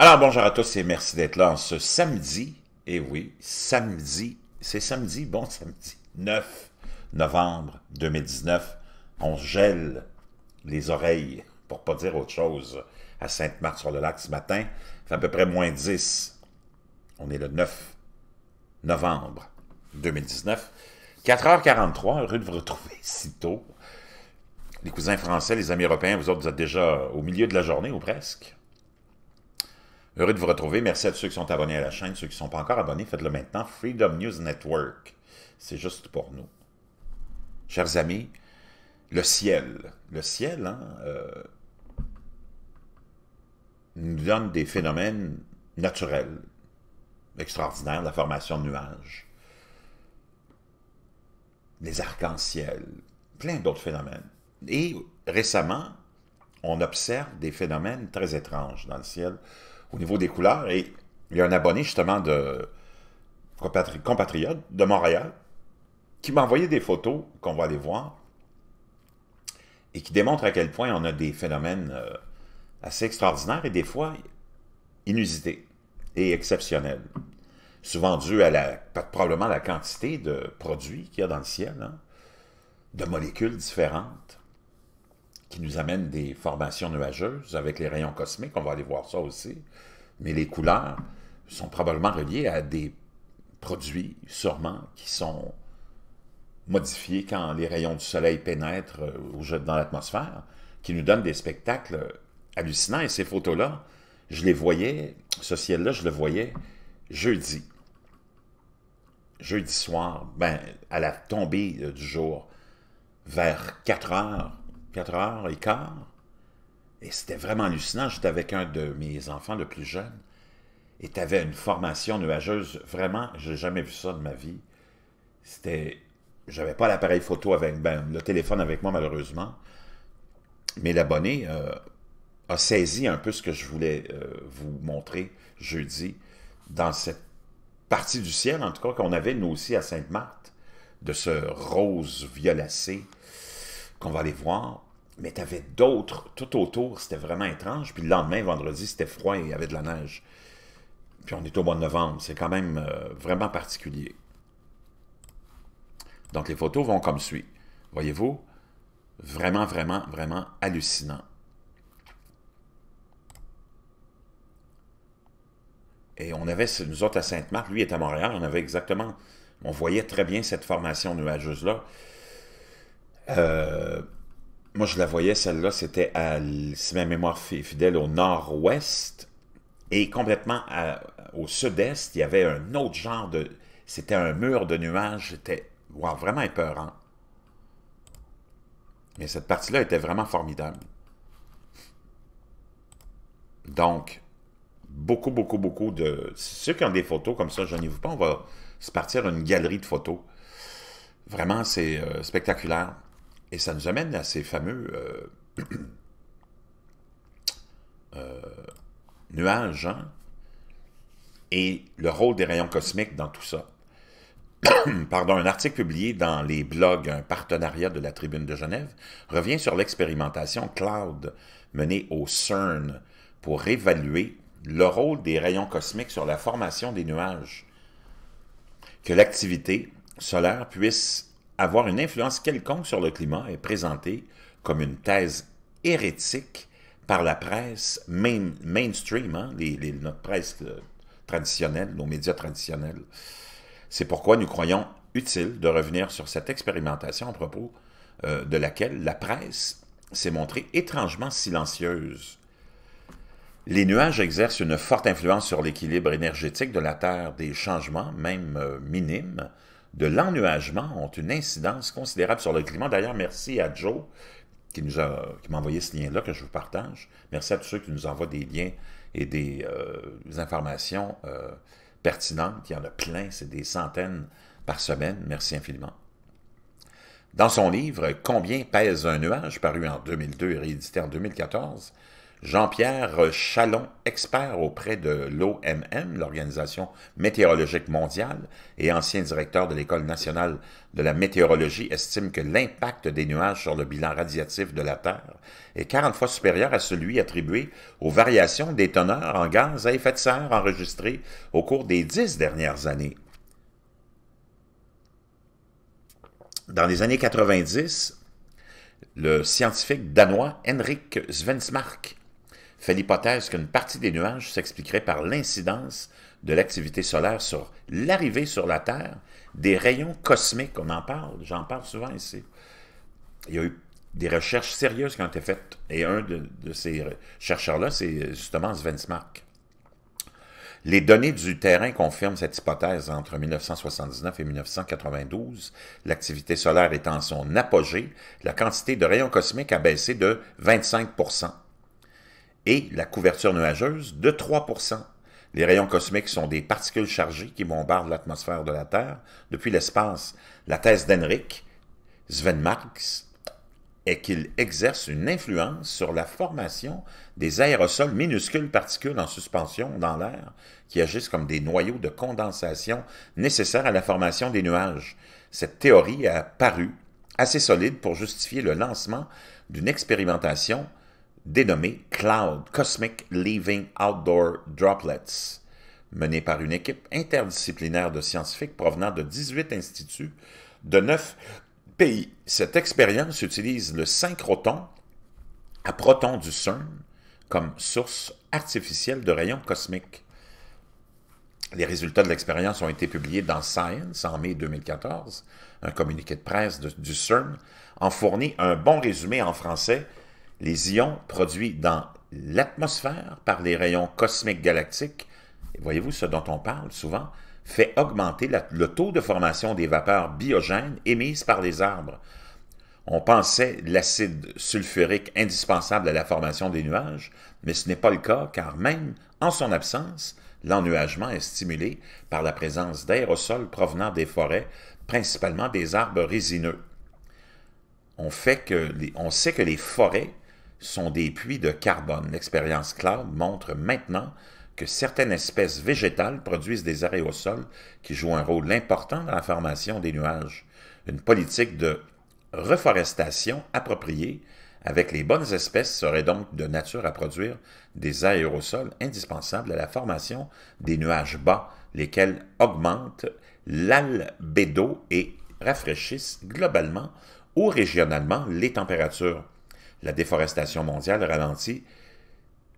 Alors bonjour à tous et merci d'être là ce samedi. Et oui, samedi, c'est samedi, bon samedi, 9 novembre 2019. On gèle les oreilles, pour pas dire autre chose, à Sainte-Marthe-sur-le-Lac ce matin. c'est à peu près moins 10. On est le 9 novembre 2019. 4h43, heureux de vous retrouver si tôt. Les cousins français, les amis européens, vous autres, vous êtes déjà au milieu de la journée ou presque. Heureux de vous retrouver. Merci à tous ceux qui sont abonnés à la chaîne. Ceux qui ne sont pas encore abonnés, faites-le maintenant. Freedom News Network. C'est juste pour nous. Chers amis, le ciel. Le ciel hein, euh, nous donne des phénomènes naturels, extraordinaires, la formation de nuages, les arcs-en-ciel, plein d'autres phénomènes. Et récemment, on observe des phénomènes très étranges dans le ciel au niveau des couleurs. Et il y a un abonné, justement, de compatriotes compatriote de Montréal qui m'a envoyé des photos qu'on va aller voir et qui démontre à quel point on a des phénomènes euh, assez extraordinaires et des fois inusités et exceptionnels. Souvent dû à la, probablement la quantité de produits qu'il y a dans le ciel, hein, de molécules différentes nous amène des formations nuageuses avec les rayons cosmiques. On va aller voir ça aussi. Mais les couleurs sont probablement reliées à des produits, sûrement, qui sont modifiés quand les rayons du soleil pénètrent euh, dans l'atmosphère, qui nous donnent des spectacles hallucinants. Et ces photos-là, je les voyais, ce ciel-là, je le voyais jeudi. Jeudi soir, ben, à la tombée euh, du jour, vers 4 heures, 4 et quart. Et c'était vraiment hallucinant. J'étais avec un de mes enfants, le plus jeune, et tu avais une formation nuageuse. Vraiment, j'ai jamais vu ça de ma vie. C'était. J'avais pas l'appareil photo avec ben, le téléphone avec moi, malheureusement. Mais l'abonné euh, a saisi un peu ce que je voulais euh, vous montrer jeudi dans cette partie du ciel, en tout cas, qu'on avait nous aussi à Sainte-Marthe, de ce rose violacé qu'on va aller voir, mais tu avais d'autres tout autour, c'était vraiment étrange. Puis le lendemain, vendredi, c'était froid et il y avait de la neige. Puis on est au mois de novembre, c'est quand même euh, vraiment particulier. Donc les photos vont comme suit. Voyez-vous, vraiment, vraiment, vraiment hallucinant. Et on avait, nous autres à Sainte-Marthe, lui est à Montréal, on avait exactement, on voyait très bien cette formation nuageuse-là. Euh, moi, je la voyais, celle-là, c'était, si ma mémoire est fidèle, au nord-ouest. Et complètement au sud-est, il y avait un autre genre de... C'était un mur de nuages, c'était vraiment épeurant. Mais cette partie-là était vraiment formidable. Donc, beaucoup, beaucoup, beaucoup de... Ceux qui ont des photos comme ça, je n'y vu pas, on va se partir une galerie de photos. Vraiment, c'est euh, spectaculaire. Et ça nous amène à ces fameux euh, euh, nuages hein, et le rôle des rayons cosmiques dans tout ça. Pardon, un article publié dans les blogs, un partenariat de la Tribune de Genève, revient sur l'expérimentation cloud menée au CERN pour évaluer le rôle des rayons cosmiques sur la formation des nuages. Que l'activité solaire puisse avoir une influence quelconque sur le climat est présentée comme une thèse hérétique par la presse mainstream, hein, les, notre presse euh, traditionnelle, nos médias traditionnels. C'est pourquoi nous croyons utile de revenir sur cette expérimentation à propos euh, de laquelle la presse s'est montrée étrangement silencieuse. Les nuages exercent une forte influence sur l'équilibre énergétique de la Terre. Des changements, même euh, minimes, de l'ennuagement ont une incidence considérable sur le climat. D'ailleurs, merci à Joe qui m'a envoyé ce lien-là que je vous partage. Merci à tous ceux qui nous envoient des liens et des, euh, informations euh, pertinentes. Il y en a plein, c'est des centaines par semaine. Merci infiniment. Dans son livre Combien pèse un nuage, paru en 2002 et réédité en 2014, Jean-Pierre Chalon, expert auprès de l'OMM, l'Organisation météorologique mondiale, et ancien directeur de l'École nationale de la météorologie, estime que l'impact des nuages sur le bilan radiatif de la Terre est 40 fois supérieur à celui attribué aux variations des teneurs en gaz à effet de serre enregistrées au cours des dix dernières années. Dans les années 90, le scientifique danois Henrik Svensmark fait l'hypothèse qu'une partie des nuages s'expliquerait par l'incidence de l'activité solaire sur l'arrivée sur la Terre des rayons cosmiques. On en parle, j'en parle souvent ici. Il y a eu des recherches sérieuses qui ont été faites. Et un de, ces chercheurs-là, c'est euh, justement Sven Les données du terrain confirment cette hypothèse. Entre 1979 et 1992, l'activité solaire étant son apogée, la quantité de rayons cosmiques a baissé de 25 et la couverture nuageuse de 3 Les rayons cosmiques sont des particules chargées qui bombardent l'atmosphère de la Terre depuis l'espace. La thèse d'Henrik Sven Marx est qu'il exerce une influence sur la formation des aérosols minuscules particules en suspension dans l'air qui agissent comme des noyaux de condensation nécessaires à la formation des nuages. Cette théorie a paru assez solide pour justifier le lancement d'une expérimentation dénommé Cloud Cosmic Leaving Outdoor Droplets, mené par une équipe interdisciplinaire de scientifiques provenant de 18 instituts de 9 pays. Cette expérience utilise le synchrotron à proton du CERN comme source artificielle de rayons cosmiques. Les résultats de l'expérience ont été publiés dans Science en mai 2014. Un communiqué de presse du CERN en fournit un bon résumé en français les ions produits dans l'atmosphère par les rayons cosmiques galactiques, voyez-vous ce dont on parle souvent, fait augmenter le taux de formation des vapeurs biogènes émises par les arbres. On pensait l'acide sulfurique indispensable à la formation des nuages, mais ce n'est pas le cas car même en son absence, l'ennuagement est stimulé par la présence d'aérosols provenant des forêts, principalement des arbres résineux. on sait que les forêts sont des puits de carbone. L'expérience claire montre maintenant que certaines espèces végétales produisent des aérosols qui jouent un rôle important dans la formation des nuages. Une politique de reforestation appropriée avec les bonnes espèces serait donc de nature à produire des aérosols indispensables à la formation des nuages bas, lesquels augmentent l'albédo et rafraîchissent globalement ou régionalement les températures la déforestation mondiale ralentit.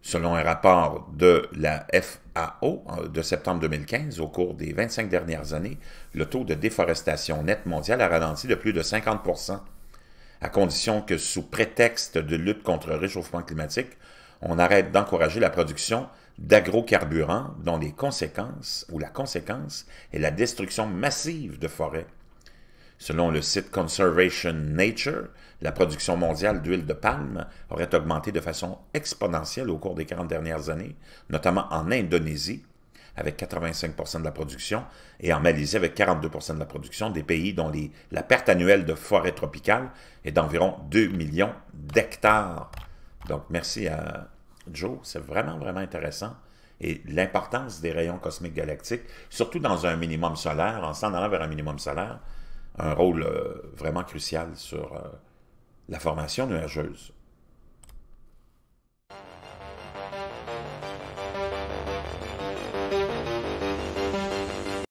Selon un rapport de la FAO de septembre 2015, au cours des 25 dernières années, le taux de déforestation nette mondiale a ralenti de plus de 50 à condition que, sous prétexte de lutte contre le réchauffement climatique, on arrête d'encourager la production d'agrocarburants dont les conséquences ou la conséquence est la destruction massive de forêts. Selon le site Conservation Nature, la production mondiale d'huile de palme aurait augmenté de façon exponentielle au cours des 40 dernières années, notamment en Indonésie, avec 85 de la production, et en Malaisie, avec 42 de la production, des pays dont la perte annuelle de forêts tropicales est d'environ 2 millions d'hectares. Donc, merci à Joe, c'est vraiment, vraiment intéressant. Et l'importance des rayons cosmiques galactiques, surtout dans un minimum solaire, en s'en allant vers un minimum solaire, un rôle euh, vraiment crucial sur euh, la formation nuageuse.